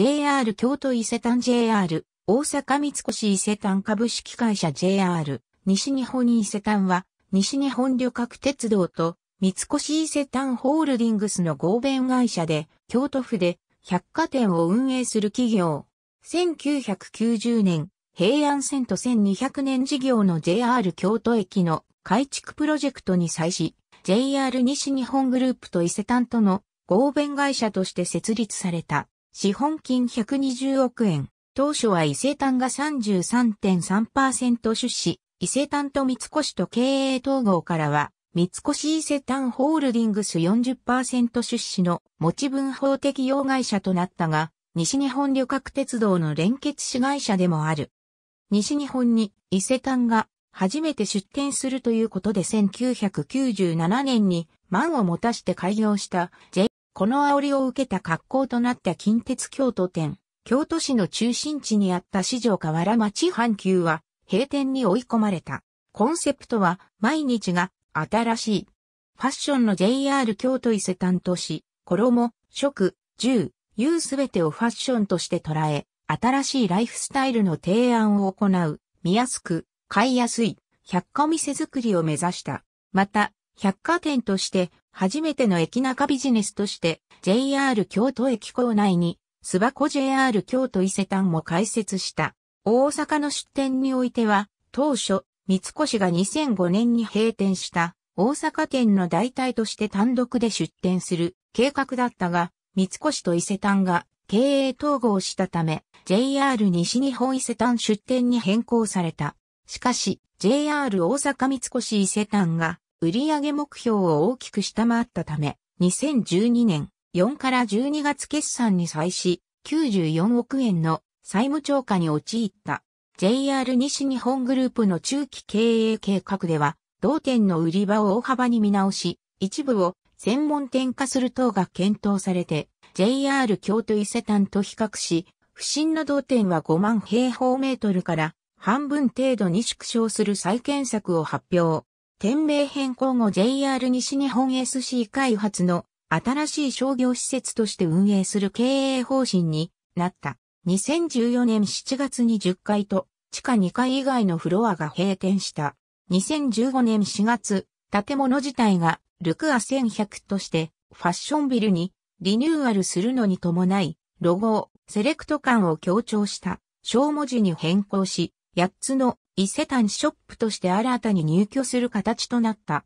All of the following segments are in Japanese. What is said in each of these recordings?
JR 京都伊勢丹 JR 大阪三越伊勢丹株式会社 JR 西日本伊勢丹は西日本旅客鉄道と三越伊勢丹ホールディングスの合弁会社で京都府で百貨店を運営する企業。1990年平安線と1200年事業の JR 京都駅の改築プロジェクトに際し JR 西日本グループと伊勢丹との合弁会社として設立された。資本金120億円。当初は伊勢丹が33.3%出資、伊勢丹と三越と経営統合からは、三越伊勢丹ホールディングス40%出資の持ち分法適用会社となったが、西日本旅客鉄道の連結子会社でもある。西日本に伊勢丹が初めて出店するということで1997年に満を持たして開業したこの煽りを受けた格好となった近鉄京都店、京都市の中心地にあった市場河原町阪急は閉店に追い込まれた。コンセプトは毎日が新しい。ファッションの JR 京都伊勢丹都市、衣、食、住、有すべてをファッションとして捉え、新しいライフスタイルの提案を行う、見やすく、買いやすい、百貨店作りを目指した。また、百貨店として初めての駅中ビジネスとして JR 京都駅構内に諏訪湖 JR 京都伊勢丹も開設した。大阪の出店においては当初三越が2005年に閉店した大阪店の代替として単独で出店する計画だったが三越と伊勢丹が経営統合したため JR 西日本伊勢丹出店に変更された。しかし JR 大阪三越伊勢丹が売上目標を大きく下回ったため、2012年4から12月決算に際し、94億円の債務超過に陥った。JR 西日本グループの中期経営計画では、同店の売り場を大幅に見直し、一部を専門店化する等が検討されて、JR 京都伊勢丹と比較し、不審の同店は5万平方メートルから半分程度に縮小する再建策を発表。店名変更後 JR 西日本 SC 開発の新しい商業施設として運営する経営方針になった。2014年7月に10階と地下2階以外のフロアが閉店した。2015年4月、建物自体がルクア1100としてファッションビルにリニューアルするのに伴い、ロゴをセレクト感を強調した小文字に変更し、8つの伊勢丹ショップとして新たに入居する形となった。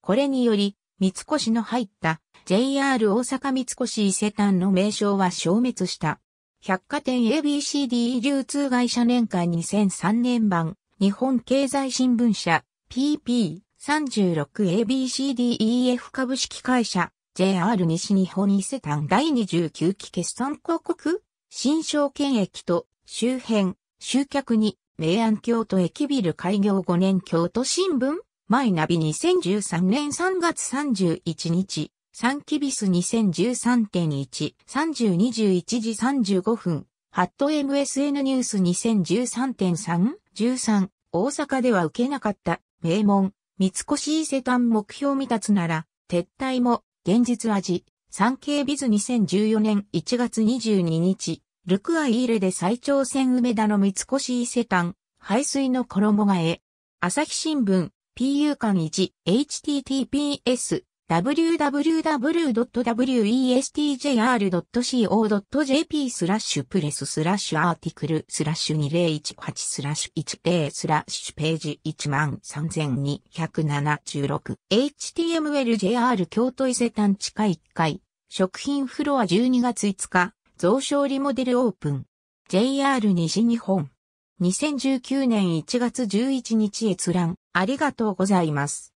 これにより、三越の入った JR 大阪三越伊勢丹の名称は消滅した。百貨店 ABCD 流通会社年間2003年版日本経済新聞社 PP36ABCDEF 株式会社 JR 西日本伊勢丹第29期決算広告新商圏駅と周辺集客に明暗京都駅ビル開業5年京都新聞マイナビ2013年3月31日、サンキビス2013.1、3021時35分、ハット MSN ニュース2013.3、13、大阪では受けなかった、名門、三越伊勢丹目標未達なら、撤退も、現実味、サンケイビズ2014年1月22日、ルクアイーレで最長線梅田の三越伊勢丹、排水の衣替え。朝日新聞、PU 館 1https www.westjr.co.jp スラッシュプレススラッシュアーティクルスラッシュ2018スラッシュ10スラッシュページ13276 HTML JR 京都伊勢丹地下1階食品フロア12月5日増床リモデルオープン。JR 西日本。2019年1月11日閲覧。ありがとうございます。